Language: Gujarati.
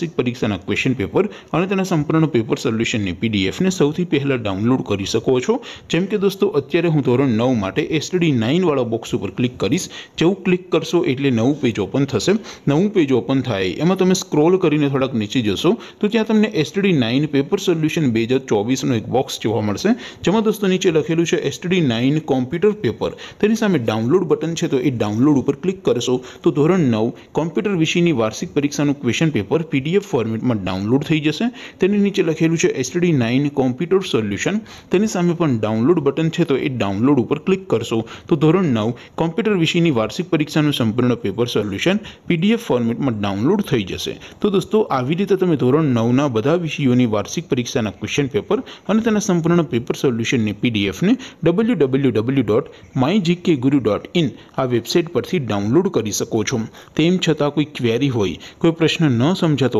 વાર્ષિક પરીક્ષાના ક્વેશ્ચન પેપર અને તેના સંપૂર્ણ પેપર સોલ્યુશનની પીડીએફને સૌથી પહેલાં ડાઉનલોડ કરી શકો છો જેમ કે દોસ્તો અત્યારે હું ધોરણ નવ માટે એસટીડી નાઇનવાળા બોક્સ ઉપર ક્લિક કરીશ જેવું ક્લિક કરશો એટલે નવું પેજ ઓપન થશે નવું પેજ ઓપન થાય એમાં તમે સ્ક્રોલ કરીને થોડાક નીચે જશો તો ત્યાં તમને એસટડી નાઇન પેપર સોલ્યુશન બે હજાર ચોવીસનું એક બોક્સ જોવા મળશે જેમાં દોસ્તો નીચે લખેલું છે એસટીડી નાઇન કોમ્પ્યુટર પેપર તેની સામે ડાઉનલોડ બટન છે તો એ ડાઉનલોડ ઉપર ક્લિક કરશો તો ધોરણ નવ કોમ્પ્યુટર વિષયની વાર્ષિક પરીક્ષાનું ક્વેશ્ચન પેપર પીડી પીડીએફ ફોર્મેટમાં ડાઉનલોડ થઈ જશે તેની નીચે લખેલું છે એસટીડી નાઇન કોમ્પ્યુટર સોલ્યુશન તેની સામે પણ ડાઉનલોડ બટન છે તો એ ડાઉનલોડ ઉપર ક્લિક કરશો તો ધોરણ નવ કોમ્પ્યુટર વિષયની વાર્ષિક પરીક્ષાનું સંપૂર્ણ પેપર સોલ્યુશન પીડીએફ ફોર્મેટમાં ડાઉનલોડ થઈ જશે તો દોસ્તો આવી રીતે તમે ધોરણ નવના બધા વિષયોની વાર્ષિક પરીક્ષાના ક્વેશ્ચન પેપર અને તેના સંપૂર્ણ પેપર સોલ્યુશનની પીડીએફને W W W dot my GK guru dot in આ વેબસાઇટ પરથી ડાઉનલોડ કરી શકો છો તેમ છતાં કોઈ ક્વેરી હોય કોઈ પ્રશ્ન ન સમજાતો